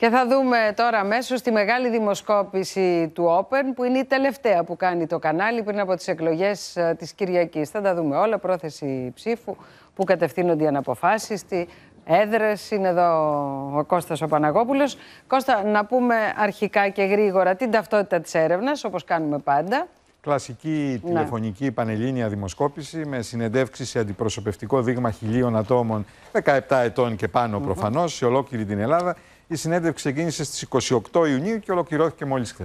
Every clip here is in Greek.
Και θα δούμε τώρα μέσω τη μεγάλη δημοσκόπηση του Open, που είναι η τελευταία που κάνει το κανάλι πριν από τις εκλογές ε, της Κυριακής. Θα τα δούμε όλα. Πρόθεση ψήφου, που κατευθύνονται οι αναποφάσεις, τι έδρες. Είναι εδώ ο Κώστας ο Παναγόπουλος. Κώστα, να πούμε αρχικά και γρήγορα την ταυτότητα της έρευνας, όπως κάνουμε πάντα. Κλασική τηλεφωνική ναι. πανελλήνια δημοσκόπηση με συνεντεύξεις σε αντιπροσωπευτικό δείγμα χιλίων ατόμων 17 ετών και πάνω προφανώς σε ολόκληρη την Ελλάδα η συνέντευξη ξεκίνησε στις 28 Ιουνίου και ολοκληρώθηκε μόλις χθες.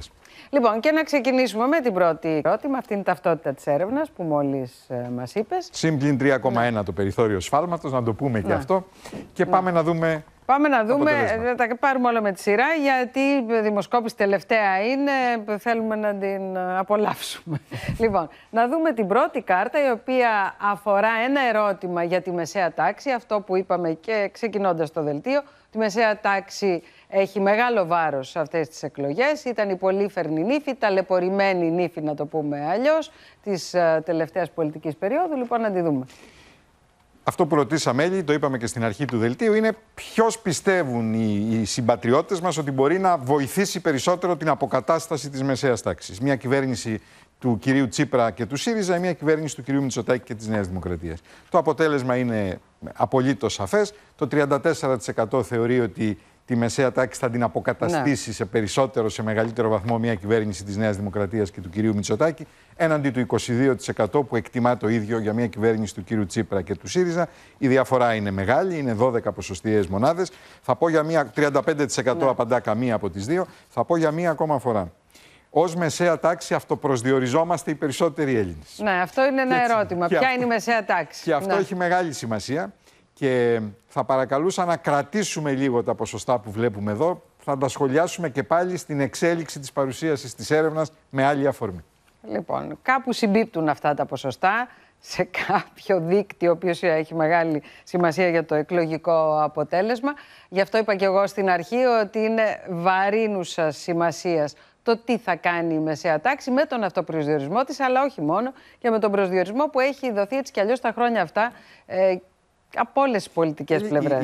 Λοιπόν, και να ξεκινήσουμε με την πρώτη ερώτημα, αυτήν την ταυτότητα της έρευνας που μόλις ε, μας μα είπες. Συμπλήν 3,1 το περιθώριο σφάλματος, να το πούμε και ναι. αυτό. Και ναι. πάμε να δούμε Πάμε να δούμε, να ε, τα πάρουμε όλα με τη σειρά, γιατί η ε, δημοσκόπηση τελευταία είναι, ε, θέλουμε να την απολαύσουμε. λοιπόν, να δούμε την πρώτη κάρτα, η οποία αφορά ένα ερώτημα για τη μεσαία τάξη, αυτό που είπαμε και ξεκινώντας το δελτίο, τη μεσαία τάξη έχει μεγάλο βάρος σε αυτές τις εκλογές. Ήταν η πολύφερνη νύφη, ταλαιπωρημένη νύφη να το πούμε αλλιώς, της τελευταίας πολιτικής περίοδου. Λοιπόν, να τη δούμε αυτό που ρωτήσαμε, Έλλη, το είπαμε και στην αρχή του δελτίου, είναι ποιος πιστεύουν οι, οι συμπατριώτες μας ότι μπορεί να βοηθήσει περισσότερο την αποκατάσταση της μεσαίας τάξης. Μια κυβέρνηση του κυρίου Τσίπρα και του ΣΥΡΙΖΑ, μια κυβέρνηση του κυρίου Μητσοτάκη και της Νέας Δημοκρατίας. Το αποτέλεσμα είναι απολύτως σαφές. Το 34% θεωρεί ότι τη μεσαία τάξη θα την αποκαταστήσει ναι. σε περισσότερο, σε μεγαλύτερο βαθμό μια κυβέρνηση της Νέας Δημοκρατίας και του κυρίου Μητσοτάκη, έναντι του 22% που εκτιμά το ίδιο για μια κυβέρνηση του κύριου Τσίπρα και του ΣΥΡΙΖΑ. Η διαφορά είναι μεγάλη, είναι 12 ποσοστιαίες μονάδες. Θα πω για μία 35% ναι. απαντά καμία από τις δύο. Θα πω για μία ακόμα φορά. Ως μεσαία τάξη αυτοπροσδιοριζόμαστε οι περισσότεροι Έλληνες. Ναι, αυτό είναι ένα ερώτημα. Ποια είναι η μεσαία τάξη. Και αυτό ναι. έχει μεγάλη σημασία και θα παρακαλούσα να κρατήσουμε λίγο τα ποσοστά που βλέπουμε εδώ. Θα τα σχολιάσουμε και πάλι στην εξέλιξη της παρουσίασης της έρευνας με άλλη αφορμή. Λοιπόν, κάπου συμπίπτουν αυτά τα ποσοστά σε κάποιο δίκτυο, ο οποίος έχει μεγάλη σημασία για το εκλογικό αποτέλεσμα. Γι' αυτό είπα και εγώ στην αρχή ότι είναι βαρύνουσα σημασίας το τι θα κάνει η μεσαία τάξη με τον αυτοπροσδιορισμό της, αλλά όχι μόνο, και με τον προσδιορισμό που έχει δοθεί έτσι κι αλλιώς τα χρόνια αυτά ε, από όλες τις πολιτικές ε, πλευρέ.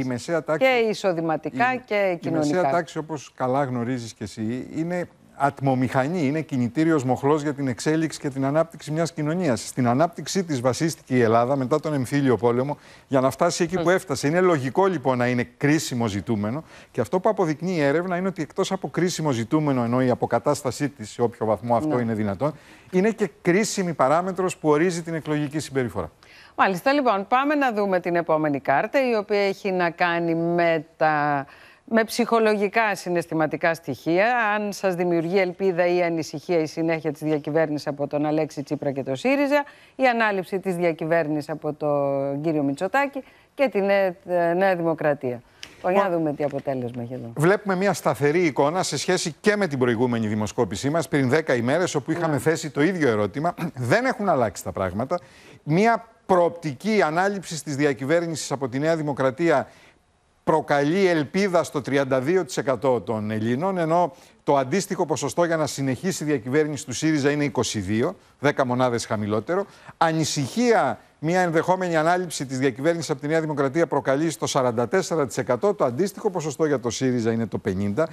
Και εισοδηματικά και κοινωνικά. Η μεσαία τάξη, όπως καλά γνωρίζεις κι εσύ, είναι ατμομηχανή, είναι κινητήριος μοχλός για την εξέλιξη και την ανάπτυξη μιας κοινωνίας. Στην ανάπτυξή της βασίστηκε η Ελλάδα μετά τον εμφύλιο πόλεμο για να φτάσει εκεί που έφτασε. Είναι λογικό λοιπόν να είναι κρίσιμο ζητούμενο και αυτό που αποδεικνύει η έρευνα είναι ότι εκτός από κρίσιμο ζητούμενο, ενώ η αποκατάστασή της σε όποιο βαθμό αυτό ναι. είναι δυνατόν, είναι και κρίσιμη παράμετρος που ορίζει την εκλογική συμπεριφορά. Μάλιστα, λοιπόν, πάμε να δούμε την επόμενη κάρτα, η οποία έχει να κάνει με τα με ψυχολογικά συναισθηματικά στοιχεία, αν σας δημιουργεί ελπίδα ή ανησυχία η συνέχεια της διακυβέρνησης από τον Αλέξη Τσίπρα και τον ΣΥΡΙΖΑ, η ανάληψη της διακυβέρνησης από τον κύριο Μητσοτάκη και τη Νέα ε, Δημοκρατία. Για να δούμε τι αποτέλεσμα έχει εδώ. Βλέπουμε μια σταθερή εικόνα σε σχέση και με την προηγούμενη δημοσκόπησή μας πριν 10 ημέρες, όπου είχαμε ναι. θέσει το ίδιο ερώτημα. Δεν έχουν αλλάξει τα πράγματα. Μια προοπτική ανάληψης της διακυβέρνησης από τη Νέα Δημοκρατία προκαλεί ελπίδα στο 32% των Ελλήνων, ενώ το αντίστοιχο ποσοστό για να συνεχίσει η διακυβέρνηση του ΣΥΡΙΖΑ είναι 22, 10 μονάδες χαμηλότερο. Ανησυχία μια ενδεχόμενη ανάληψη της διακυβέρνησης από τη Νέα Δημοκρατία προκαλεί στο 44%, το αντίστοιχο ποσοστό για το ΣΥΡΙΖΑ είναι το 50%.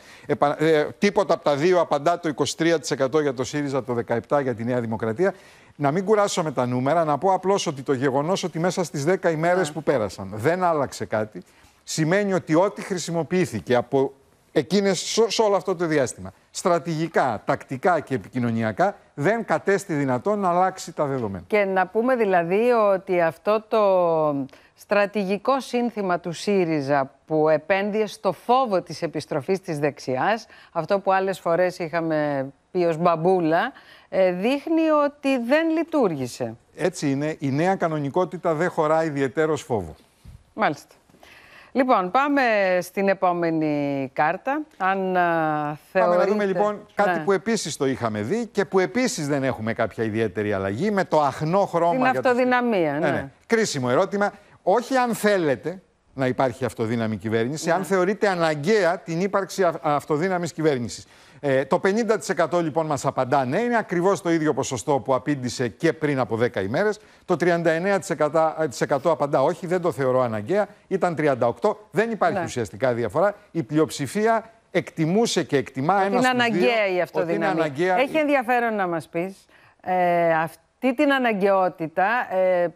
Ε, τίποτα από τα δύο απαντά το 23% για το ΣΥΡΙΖΑ, το 17% για τη Νέα Δημοκρατία. Να μην κουράσω με τα νούμερα, να πω απλώς ότι το γεγονός ότι μέσα στις 10 ημέρες που πέρασαν δεν άλλαξε κάτι, σημαίνει ότι ό,τι χρησιμοποιήθηκε από εκείνες σε όλο αυτό το διάστημα, στρατηγικά, τακτικά και επικοινωνιακά, δεν κατέστη δυνατόν να αλλάξει τα δεδομένα. Και να πούμε δηλαδή ότι αυτό το στρατηγικό σύνθημα του ΣΥΡΙΖΑ που επένδυε στο φόβο της επιστροφής της δεξιάς, αυτό που άλλες φορές είχαμε πει ως μπαμπούλα, ε, δείχνει ότι δεν λειτουργήσε. Έτσι είναι, η νέα κανονικότητα δεν χωράει ιδιαίτερος φόβο. Μάλιστα. Λοιπόν, πάμε στην επόμενη κάρτα. Αν α, ε, Πάμε να δούμε λοιπόν κάτι ναι. που επίσης το είχαμε δει και που επίσης δεν έχουμε κάποια ιδιαίτερη αλλαγή με το αχνό χρώμα. Την αυτοδυναμία, ναι. Ε, ναι. Κρίσιμο ερώτημα. Όχι αν θέλετε, να υπάρχει αυτοδύναμη κυβέρνηση, ναι. αν θεωρείται αναγκαία την ύπαρξη αυτοδύναμης κυβέρνησης. Ε, το 50% λοιπόν μας απαντά ναι, είναι ακριβώς το ίδιο ποσοστό που απήντησε και πριν από 10 ημέρες. Το 39% απαντά όχι, δεν το θεωρώ αναγκαία. Ήταν 38%. Δεν υπάρχει ναι. ουσιαστικά διαφορά. Η πλειοψηφία εκτιμούσε και εκτιμά ένας Είναι αναγκαία η αυτοδύναμη. Έχει ενδιαφέρον να μας πεις ε, αυτή την αναγκαιότητα. Ε,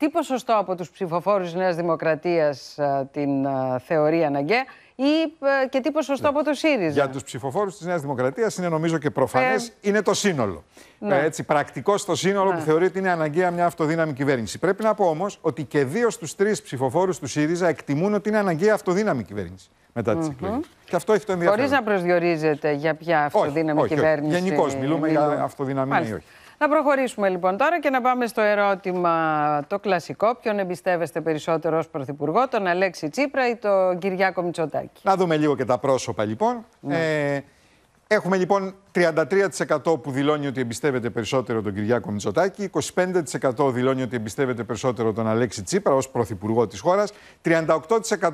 τι ποσοστό από τους ψηφοφόρους Νέας Δημοκρατίας ε, την ε, θεωρεί αναγκαία ή ε, και τι ποσοστό από το ΣΥΡΙΖΑ. Για τους ψηφοφόρους της Νέας Δημοκρατίας είναι νομίζω και προφανές, ε... είναι το σύνολο. Ναι. έτσι, πρακτικό το σύνολο ναι. που θεωρεί ότι είναι αναγκαία μια αυτοδύναμη κυβέρνηση. Πρέπει να πω όμως ότι και δύο στους τρεις ψηφοφόρους του ΣΥΡΙΖΑ εκτιμούν ότι είναι αναγκαία αυτοδύναμη κυβέρνηση μετά τις mm αυτό έχει το ενδιαφέρον. Χωρί να προσδιορίζεται για ποια αυτοδύναμη κυβέρνηση. Γενικώς μιλούμε μιλούμε για αυτοδυναμία ή όχι. Να προχωρήσουμε λοιπόν τώρα και να πάμε στο ερώτημα το κλασικό. Ποιον εμπιστεύεστε περισσότερο ως Πρωθυπουργό, τον Αλέξη Τσίπρα ή τον Κυριάκο Μητσοτάκη. Να δούμε λίγο και τα πρόσωπα λοιπόν. Ναι. Ε, Έχουμε λοιπόν 33% που δηλώνει ότι εμπιστεύεται περισσότερο τον Κυριάκο Μητσοτάκη, 25% δηλώνει ότι εμπιστεύεται περισσότερο τον Αλέξη Τσίπρα ως Πρωθυπουργό της χώρας, 38%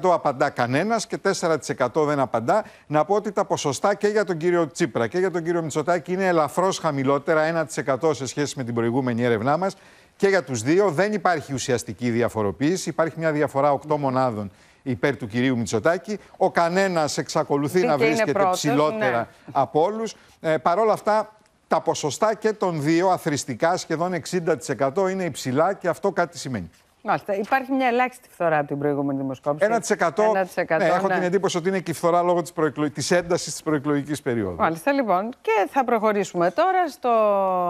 απαντά κανένας και 4% δεν απαντά. Να πω ότι τα ποσοστά και για τον κύριο Τσίπρα και για τον κύριο Μητσοτάκη είναι ελαφρώς χαμηλότερα, 1% σε σχέση με την προηγούμενη έρευνά μας. Και για τους δύο δεν υπάρχει ουσιαστική διαφοροποίηση, υπάρχει μια διαφορά 8 μονάδων υπέρ του κυρίου Μητσοτάκη. Ο κανένας εξακολουθεί να βρίσκεται πρώτος, ψηλότερα ναι. από όλους. Ε, Παρ' όλα αυτά, τα ποσοστά και των δύο αθρηστικά, σχεδόν 60%, είναι υψηλά και αυτό κάτι σημαίνει. Μάλιστα. Υπάρχει μια ελάχιστη φθορά από την προηγούμενη δημοσκόπηση. 1%. 1% ναι, έχω ναι. την εντύπωση ότι είναι και η φθορά λόγω της προεκλο... της έντασης της προεκλογικής περίοδου. Μάλιστα, λοιπόν. Και θα προχωρήσουμε τώρα στο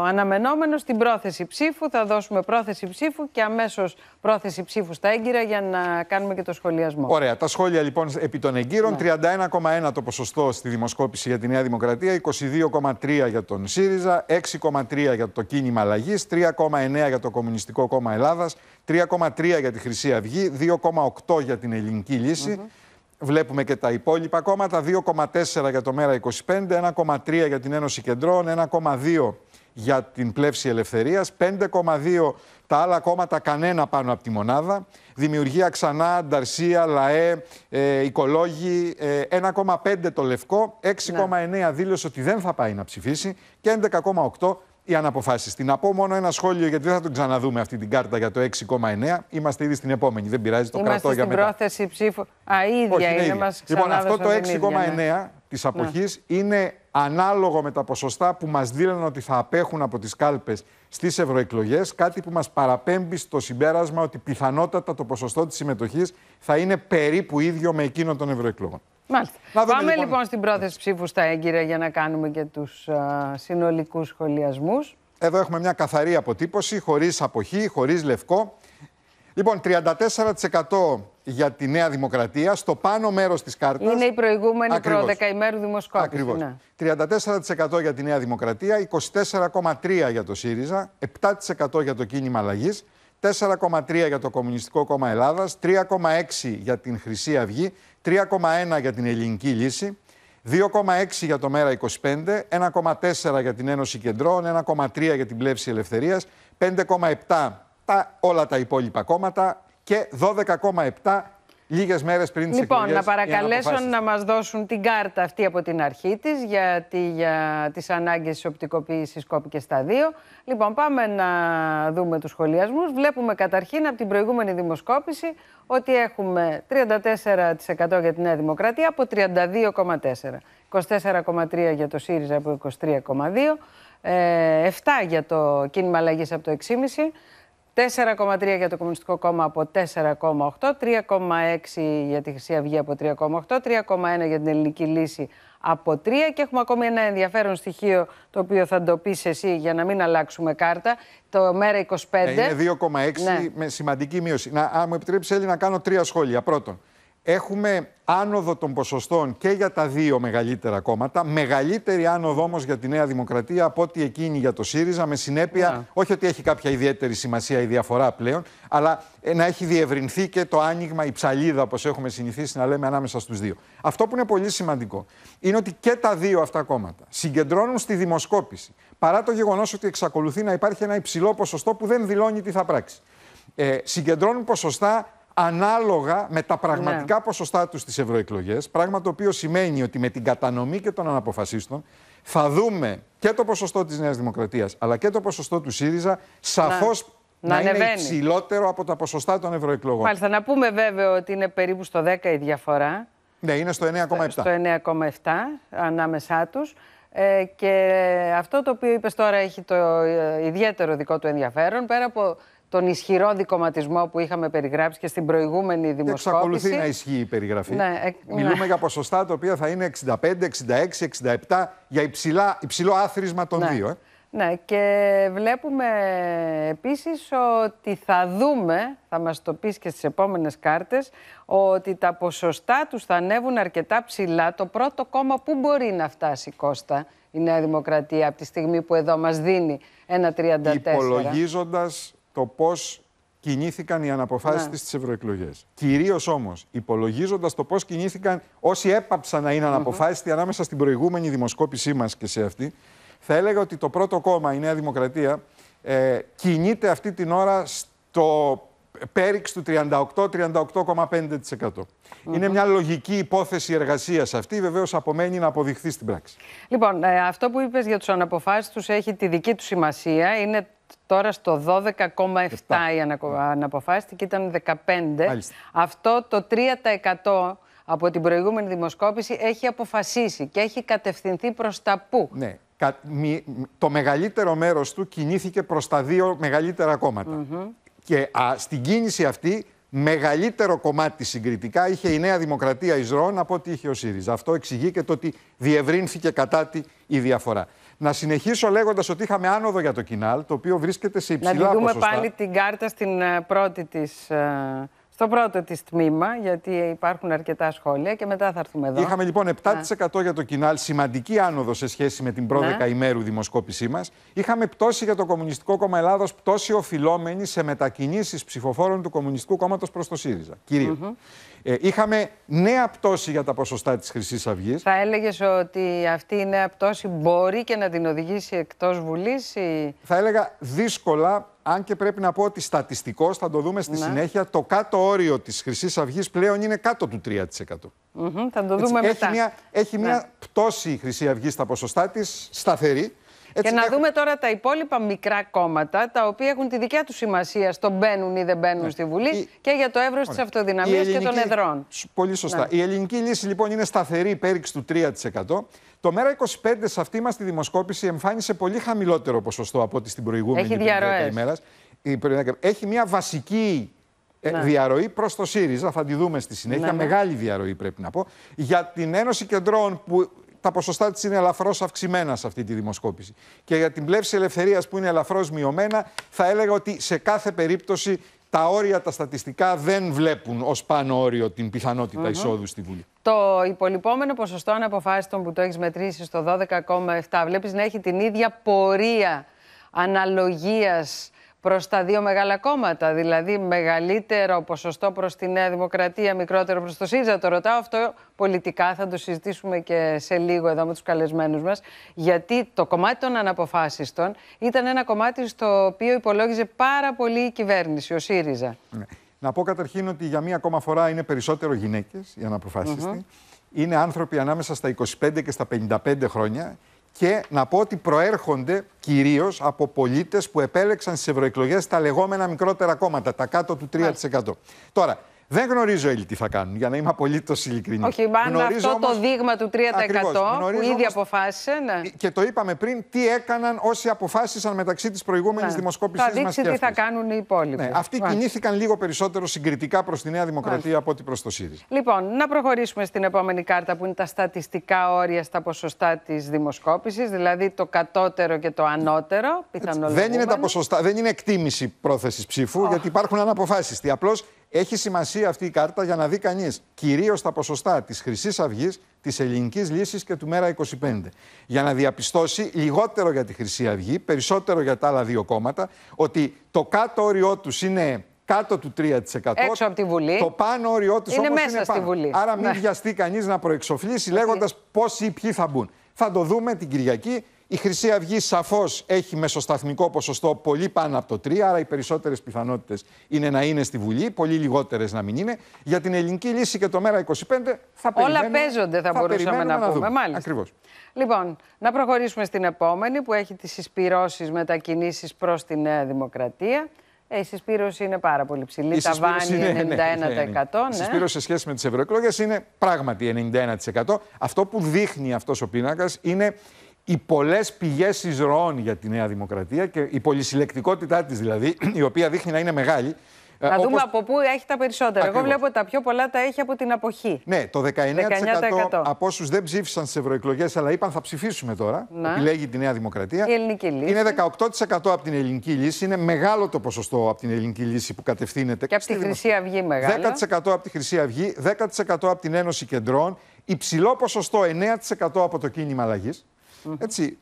αναμενόμενο, στην πρόθεση ψήφου. Θα δώσουμε πρόθεση ψήφου και αμέσως πρόθεση ψήφου στα έγκυρα για να κάνουμε και το σχολιασμό. Ωραία. Τα σχόλια λοιπόν επί των εγκύρων. Ναι. 31,1 το ποσοστό στη δημοσκόπηση για τη Νέα Δημοκρατία, 22,3 για τον ΣΥΡΙΖΑ, 6,3 για το κίνημα αλλαγής, 3,9 για το Κομμουνιστικό Κόμμα Ελλάδας 3,3 για τη Χρυσή Αυγή, 2,8 για την Ελληνική Λύση. Βλέπουμε και τα υπόλοιπα κόμματα, 2,4 για το ΜέΡΑ25, 1,3 για την Ένωση Κεντρών, 1,2 για την Πλεύση Ελευθερίας, 5,2 τα άλλα κόμματα κανένα πάνω από τη μονάδα. Δημιουργία ξανά, Ανταρσία, ΛΑΕ, ε, Οικολόγοι, 1,5 ε, το Λευκό, 6,9 ναι. δήλωσε ότι δεν θα πάει να ψηφίσει και 11,8 οι αναποφάσεις. Να πω μόνο ένα σχόλιο, γιατί δεν θα τον ξαναδούμε αυτή την κάρτα για το 6,9. Είμαστε ήδη στην επόμενη. Δεν πειράζει, το Είμαστε κρατώ για μετά. Στην πρόθεση ψήφου. Α, ίδια Όχι, ναι, είναι. μα μας λοιπόν, αυτό το 6,9 τη αποχής είναι ανάλογο με τα ποσοστά που μας δήλανε ότι θα απέχουν από τις κάλπες στις ευρωεκλογές. Κάτι που μας παραπέμπει στο συμπέρασμα ότι πιθανότατα το ποσοστό της συμμετοχής θα είναι περίπου ίδιο με εκείνο των ευρωεκλογών. Μάλιστα. Πάμε λοιπόν. λοιπόν. στην πρόθεση ψήφου στα έγκυρα για να κάνουμε και τους συνολικούς σχολιασμούς. Εδώ έχουμε μια καθαρή αποτύπωση, χωρίς αποχή, χωρίς λευκό. Λοιπόν, 34% για τη Νέα Δημοκρατία, στο πάνω μέρος της κάρτας. Είναι η προηγούμενη προδεκαημέρου δημοσκόπηση. Ακριβώς. Ναι. 34% για τη Νέα Δημοκρατία, 24,3% για το ΣΥΡΙΖΑ, 7% για το κίνημα αλλαγής. 4,3 για το Κομμουνιστικό Κόμμα Ελλάδας, 3,6 για την Χρυσή Αυγή, 3,1 για την Ελληνική Λύση, 2,6 για το ΜΕΡΑ25, 1,4 για την Ένωση Κεντρών, 1,3 για την Πλεύση ελευθερίας, 5,7 τα, όλα τα υπόλοιπα κόμματα και 12,7 λίγες μέρες πριν τις Λοιπόν, να παρακαλέσω να, να μας δώσουν την κάρτα αυτή από την αρχή της γιατί για τις ανάγκες της οπτικοποίησης κόπηκε στα δύο. Λοιπόν, πάμε να δούμε τους σχολιασμούς. Βλέπουμε καταρχήν από την προηγούμενη δημοσκόπηση ότι έχουμε 34% για τη Νέα Δημοκρατία από 32,4%. 24,3% για το ΣΥΡΙΖΑ από 23,2%. 7 ε, για το κίνημα αλλαγής από το 6,5%. 4,3 για το Κομμουνιστικό Κόμμα από 4,8, 3,6 για τη Χρυσή Αυγή από 3,8, 3,1 για την Ελληνική Λύση από 3 και έχουμε ακόμη ένα ενδιαφέρον στοιχείο το οποίο θα το πεις εσύ για να μην αλλάξουμε κάρτα, το ΜΕΡΑ25. Ε, είναι 2,6 ναι. με σημαντική μείωση. Να, αν μου επιτρέψεις, Έλλη να κάνω τρία σχόλια. Πρώτον, Έχουμε άνοδο των ποσοστών και για τα δύο μεγαλύτερα κόμματα. Μεγαλύτερη άνοδο όμως για τη Νέα Δημοκρατία από ό,τι εκείνη για το ΣΥΡΙΖΑ. Με συνέπεια, ναι. όχι ότι έχει κάποια ιδιαίτερη σημασία η διαφορά πλέον, αλλά ε, να έχει διευρυνθεί και το άνοιγμα, η ψαλίδα, όπως έχουμε συνηθίσει να λέμε, ανάμεσα στους δύο. Αυτό που είναι πολύ σημαντικό είναι ότι και τα δύο αυτά κόμματα συγκεντρώνουν στη δημοσκόπηση. Παρά το γεγονός ότι εξακολουθεί να υπάρχει ένα υψηλό ποσοστό που δεν δηλώνει τι θα πράξει. Ε, συγκεντρώνουν ποσοστά ανάλογα με τα πραγματικά ναι. ποσοστά τους στις ευρωεκλογές. Πράγμα το οποίο σημαίνει ότι με την κατανομή και των αναποφασίστων θα δούμε και το ποσοστό της Νέας Δημοκρατίας, αλλά και το ποσοστό του ΣΥΡΙΖΑ σαφώς να, είναι υψηλότερο από τα ποσοστά των ευρωεκλογών. Μάλιστα, να πούμε βέβαια ότι είναι περίπου στο 10 η διαφορά. Ναι, είναι στο 9,7. Στο 9,7 ανάμεσά τους. Ε, και αυτό το οποίο είπες τώρα έχει το ε, ιδιαίτερο δικό του ενδιαφέρον, πέρα από τον ισχυρό δικοματισμό που είχαμε περιγράψει και στην προηγούμενη δημοσκόπηση. Εξακολουθεί να ισχύει η περιγραφή. Ναι, ε, Μιλούμε ναι. για ποσοστά τα οποία θα είναι 65, 66, 67 για υψηλά, υψηλό άθροισμα των ναι. δύο. Ε. Ναι, και βλέπουμε επίσης ότι θα δούμε, θα μας το πεις και στις επόμενες κάρτες, ότι τα ποσοστά τους θα ανέβουν αρκετά ψηλά. Το πρώτο κόμμα που μπορεί να φτάσει, Κώστα, η Νέα Δημοκρατία, από τη στιγμή που εδώ μας δίνει ένα 34. Υπολογίζοντας το πώς κινήθηκαν οι αναποφάσεις ναι. στις ευρωεκλογές. Κυρίως όμως, υπολογίζοντας το πώς κινήθηκαν όσοι έπαψαν να είναι αναποφάσιστοι mm -hmm. ανάμεσα στην προηγούμενη δημοσκόπησή μας και σε αυτή, θα έλεγα ότι το πρώτο κόμμα, η Νέα Δημοκρατία, ε, κινείται αυτή την ώρα στο πέριξ του 38-38,5%. Είναι μια λογική υπόθεση εργασίας αυτή, βεβαίως απομένει να αποδειχθεί στην πράξη. Λοιπόν, ε, αυτό που είπες για τους του έχει τη δική του σημασία. Είναι Τώρα στο 12,7 η ναι. αναποφάσιστη και ήταν 15. Αυτό το 3% από την προηγούμενη δημοσκόπηση έχει αποφασίσει και έχει κατευθυνθεί προς τα πού. Ναι. Το μεγαλύτερο μέρος του κινήθηκε προς τα δύο μεγαλύτερα κόμματα. Και στην κίνηση αυτή μεγαλύτερο κομμάτι συγκριτικά είχε η Νέα Δημοκρατία Ισρών από ό,τι είχε ο ΣΥΡΙΖΑ. Αυτό εξηγεί και το ότι διευρύνθηκε κατά τη η διαφορά. Να συνεχίσω λέγοντας ότι είχαμε άνοδο για το κοινάλ, το οποίο βρίσκεται σε υψηλά ποσοστά. Να δούμε πάλι την κάρτα στην ε, πρώτη της. Ε, στο πρώτο της τμήμα, γιατί υπάρχουν αρκετά σχόλια και μετά θα έρθουμε εδώ. Είχαμε λοιπόν 7% για το κοινάλ, σημαντική άνοδο σε σχέση με την πρώτη ναι. ημέρου δημοσκόπησή μας. Είχαμε πτώση για το Κομμουνιστικό Κόμμα Ελλάδος, πτώση οφειλόμενη σε μετακινήσεις ψηφοφόρων του Κομμουνιστικού Κόμματος προς το ΣΥΡΙΖΑ. Κυρίως. ε, είχαμε νέα πτώση για τα ποσοστά της Χρυσής Αυγής. Θα έλεγες ότι αυτή η νέα πτώση μπορεί και να την οδηγήσει εκτός Βουλής. Θα έλεγα δύσκολα αν και πρέπει να πω ότι στατιστικώς θα το δούμε στη ναι. συνέχεια, το κάτω όριο της Χρυσής Αυγής πλέον είναι κάτω του 3%. Mm θα το δούμε μετά. Έχει μια, έχει μια ναι. πτώση η Χρυσή Αυγή στα ποσοστά της, σταθερή και να δούμε τώρα τα υπόλοιπα μικρά κόμματα, τα οποία έχουν τη δικιά τους σημασία στο μπαίνουν ή δεν μπαίνουν ναι. στη Βουλή και για το εύρος της αυτοδυναμία και των εδρών. Πολύ ναι. σωστά. Η ελληνική λύση λοιπόν είναι σταθερή υπέρηξη του 3%. Το ΜέΡΑ25 σε αυτή μας τη δημοσκόπηση εμφάνισε πολύ χαμηλότερο ποσοστό από ό,τι στην προηγούμενη Έχει ημέρα. Έχει μια βασική ε, ναι. διαρροή προς το ΣΥΡΙΖΑ. Θα τη δούμε στη συνέχεια. Μεγάλη διαρροή πρέπει να πω. Για την Ένωση Κεντρών που τα ποσοστά της είναι ελαφρώς αυξημένα σε αυτή τη δημοσκόπηση. Και για την πλεύση ελευθερίας που είναι ελαφρώς μειωμένα, θα έλεγα ότι σε κάθε περίπτωση τα όρια, τα στατιστικά δεν βλέπουν ως πάνω όριο την πιθανότητα mm -hmm. εισόδου στη Βουλή. Το υπολοιπόμενο ποσοστό αναποφάσιστων που το έχεις μετρήσει στο 12,7 βλέπεις να έχει την ίδια πορεία αναλογίας προς τα δύο μεγάλα κόμματα, δηλαδή μεγαλύτερο ποσοστό προς τη Νέα Δημοκρατία, μικρότερο προς το ΣΥΡΙΖΑ. Το ρωτάω αυτό πολιτικά, θα το συζητήσουμε και σε λίγο εδώ με τους καλεσμένους μας, γιατί το κομμάτι των αναποφάσιστων ήταν ένα κομμάτι στο οποίο υπολόγιζε πάρα πολύ η κυβέρνηση, ο ΣΥΡΙΖΑ. Ναι. Να πω καταρχήν ότι για μία ακόμα φορά είναι περισσότερο γυναίκες οι αναποφάσιστοι. Mm -hmm. Είναι άνθρωποι ανάμεσα στα 25 και στα 55 χρόνια και να πω ότι προέρχονται κυρίως από πολίτες που επέλεξαν στις ευρωεκλογές τα λεγόμενα μικρότερα κόμματα, τα κάτω του 3%. Τώρα, δεν γνωρίζω όλοι τι θα κάνουν, για να είμαι απολύτως ειλικρινής. Όχι, μάλλον αυτό όμως... το δείγμα του 3% Ακριβώς. που ήδη όμως... αποφάσισε. Ναι. Ε, και το είπαμε πριν, τι έκαναν όσοι αποφάσισαν μεταξύ της προηγούμενης ναι. δημοσκόπηση μα. Θα δείξει τι θα κάνουν οι υπόλοιποι. Ναι, αυτοί Μάλιστα. κινήθηκαν λίγο περισσότερο συγκριτικά προς τη Νέα Δημοκρατία Μάλιστα. από ό,τι προς το ΣΥΡΙΖΑ. Λοιπόν, να προχωρήσουμε στην επόμενη κάρτα που είναι τα στατιστικά όρια στα ποσοστά της δημοσκόπησης, δηλαδή το κατώτερο και το ανώτερο. δεν είναι τα ποσοστά, δεν είναι εκτίμηση πρόθεσης ψήφου, γιατί υπάρχουν αναποφάσιστοι. Απλώς έχει σημασία αυτή η κάρτα για να δει κανείς κυρίως τα ποσοστά της Χρυσής Αυγής, της Ελληνικής Λύσης και του Μέρα 25. Για να διαπιστώσει λιγότερο για τη Χρυσή Αυγή, περισσότερο για τα άλλα δύο κόμματα, ότι το κάτω όριό τους είναι κάτω του 3%. Έξω από τη Βουλή. Το πάνω όριό τους είναι όμως μέσα είναι πάνω. Βουλή. Άρα μην ναι. βιαστεί κανείς να προεξοφλήσει λέγοντας ναι. πόσοι ή ποιοι θα μπουν. Θα το δούμε την Κυριακή. Η Χρυσή Αυγή σαφώς έχει μεσοσταθμικό ποσοστό πολύ πάνω από το 3, άρα οι περισσότερες πιθανότητες είναι να είναι στη Βουλή, πολύ λιγότερες να μην είναι. Για την ελληνική λύση και το ΜΕΡΑ 25 θα περιμένουμε. Όλα παίζονται, θα, θα μπορούσαμε να, να, πούμε. Μάλιστα. Ακριβώς. Λοιπόν, να προχωρήσουμε στην επόμενη που έχει τις εισπυρώσεις μετακινήσεις προς τη Νέα Δημοκρατία. Ε, η συσπήρωση είναι πάρα πολύ ψηλή. Η Τα βάνη είναι 91%. Ναι, ναι, ναι, ναι. Η συσπήρωση σε σχέση με τις ευρωεκλογές είναι πράγματι 91%. Αυτό που δείχνει αυτός ο πίνακας είναι οι πολλές πηγές εισρωών για τη Νέα Δημοκρατία και η πολυσυλλεκτικότητά της δηλαδή, η οποία δείχνει να είναι μεγάλη. Να ε, δούμε από πού έχει τα περισσότερα. Εγώ βλέπω ότι τα πιο πολλά τα έχει από την αποχή. Ναι, το 19%, 19%. από όσους δεν ψήφισαν στις ευρωεκλογές, αλλά είπαν θα ψηφίσουμε τώρα, να. επιλέγει τη Νέα Δημοκρατία. Η ελληνική λύση. Είναι 18% από την ελληνική λύση. Είναι μεγάλο το ποσοστό από την ελληνική λύση που κατευθύνεται. Και από τη Χρυσή Αυγή μεγάλο. 10% από τη Χρυσή Αυγή, 10% από την Ένωση Κεντρών, υψηλό ποσοστό 9% από το κίνημα αλλαγής. Έτσι,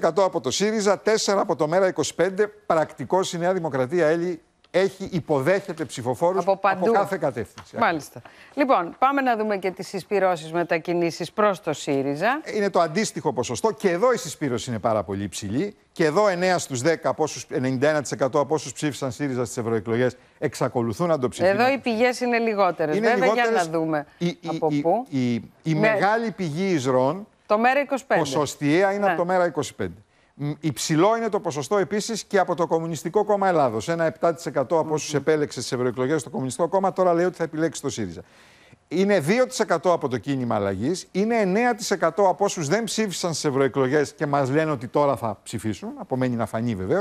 2% από το ΣΥΡΙΖΑ, 4% από το ΜΕΡΑ25, πρακτικός η Νέα Δημοκρατία, Έλλη, έχει υποδέχεται ψηφοφόρους από, κάθε κατεύθυνση. Μάλιστα. Λοιπόν, πάμε να δούμε και τις συσπηρώσεις μετακινήσεις προς το ΣΥΡΙΖΑ. Είναι το αντίστοιχο ποσοστό και εδώ η συσπήρωση είναι πάρα πολύ υψηλή. Και εδώ 9 στου 10, από όσους, 91% από όσους ψήφισαν ΣΥΡΙΖΑ στις ευρωεκλογές, εξακολουθούν να το ψηφίσουν. Εδώ οι πηγές είναι λιγότερες. Βέβαια, για να δούμε η, από πού. Η, η, η ναι. Με... μεγάλη πηγή εισρών. Το μέρα 25. Ποσοστιαία είναι από το ναι. μέρα 25. Υψηλό είναι το ποσοστό επίσης και από το Κομμουνιστικό Κόμμα Ελλάδος. Ένα 7% από mm-hmm. όσους επέλεξε στι ευρωεκλογέ το Κομμουνιστικό Κόμμα τώρα λέει ότι θα επιλέξει το ΣΥΡΙΖΑ. Είναι 2% από το κίνημα αλλαγής. Είναι 9% από όσους δεν ψήφισαν στις ευρωεκλογές και μας λένε ότι τώρα θα ψηφίσουν. Απομένει να φανεί βεβαίως.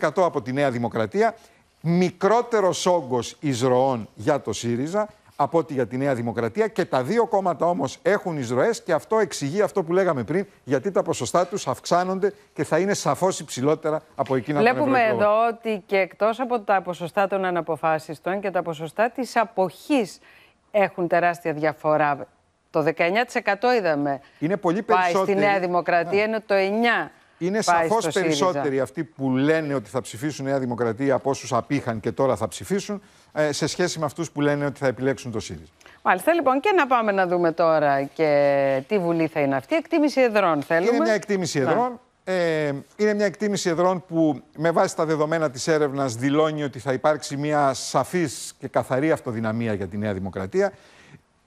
1% από τη Νέα Δημοκρατία. Μικρότερος όγκος εισρωών για το ΣΥΡΙΖΑ από ό,τι για τη Νέα Δημοκρατία. Και τα δύο κόμματα όμως έχουν εισρωέ και αυτό εξηγεί αυτό που λέγαμε πριν, γιατί τα ποσοστά τους αυξάνονται και θα είναι σαφώς υψηλότερα από εκείνα που Βλέπουμε εδώ ότι και εκτός από τα ποσοστά των αναποφάσιστων και τα ποσοστά της αποχής έχουν τεράστια διαφορά. Το 19% είδαμε. Είναι πολύ περισσότερο. Πάει στη Νέα Δημοκρατία, είναι το 9%. Είναι σαφώ περισσότεροι αυτοί που λένε ότι θα ψηφίσουν Νέα Δημοκρατία από όσους απήχαν και τώρα θα ψηφίσουν, ε, σε σχέση με αυτούς που λένε ότι θα επιλέξουν το ΣΥΡΙΖΑ. Μάλιστα, λοιπόν, και να πάμε να δούμε τώρα και τι βουλή θα είναι αυτή. Εκτίμηση εδρών θέλουμε. Είναι μια εκτίμηση εδρών. Ε, είναι μια εκτίμηση εδρών που με βάση τα δεδομένα της έρευνας δηλώνει ότι θα υπάρξει μια σαφής και καθαρή αυτοδυναμία για τη Νέα Δημοκρατία.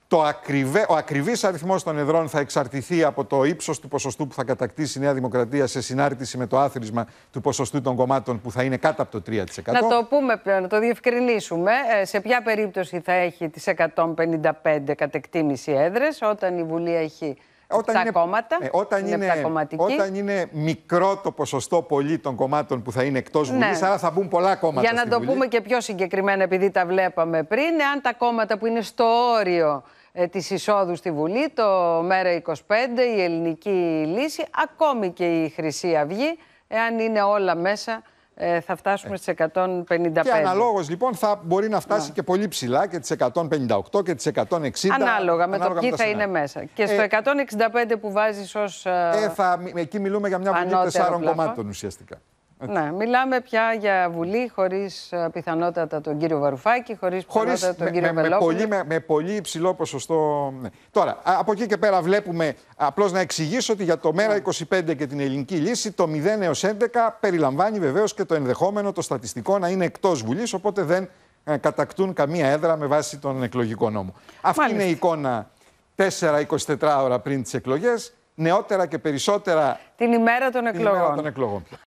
Το ακριβέ, ο ακριβής αριθμός των εδρών θα εξαρτηθεί από το ύψος του ποσοστού που θα κατακτήσει η Νέα Δημοκρατία σε συνάρτηση με το άθροισμα του ποσοστού των κομμάτων που θα είναι κάτω από το 3%. Να το πούμε πλέον, να το διευκρινίσουμε. Ε, σε ποια περίπτωση θα έχει τις 155 κατεκτήμηση έδρες, όταν η Βουλή έχει όταν είναι, κόμματα, ε, όταν, είναι, είναι όταν είναι μικρό το ποσοστό πολύ των κομμάτων που θα είναι εκτός ναι. Βουλής, αλλά άρα θα μπουν πολλά κόμματα. Για να στη το Βουλή. πούμε και πιο συγκεκριμένα, επειδή τα βλέπαμε πριν, αν τα κόμματα που είναι στο όριο ε, της εισόδου στη Βουλή, το Μέρα 25, η Ελληνική Λύση, ακόμη και η Χρυσή Αυγή, εάν είναι όλα μέσα ε, θα φτάσουμε ε. στις 155. Και αναλόγως λοιπόν θα μπορεί να φτάσει ναι. και πολύ ψηλά και τις 158 και τις 160. Ανάλογα με το ποιοι θα είναι μέσα. Και στο 165 που βάζεις ως... Ε, θα, εκεί μιλούμε για μια βουλή τεσσάρων κομμάτων ουσιαστικά. Ναι, μιλάμε πια για Βουλή χωρίς ε, πιθανότατα τον κύριο Βαρουφάκη, χωρίς πιθανότατα τον κύριο με, με, πολύ, με, πολύ υψηλό ποσοστό. Ναι. Τώρα, από εκεί και πέρα βλέπουμε, απλώς να εξηγήσω ότι για το ΜΕΡΑ25 ναι. και την ελληνική λύση, το 0 έω 11 περιλαμβάνει βεβαίως και το ενδεχόμενο το στατιστικό να είναι εκτός Βουλής, οπότε δεν ε, κατακτούν καμία έδρα με βάση τον εκλογικό νόμο. Αυτή είναι η εικόνα 4-24 ώρα πριν τις εκλογές, νεότερα και περισσότερα. Την ημέρα των εκλογών. Την ημέρα των εκλογών.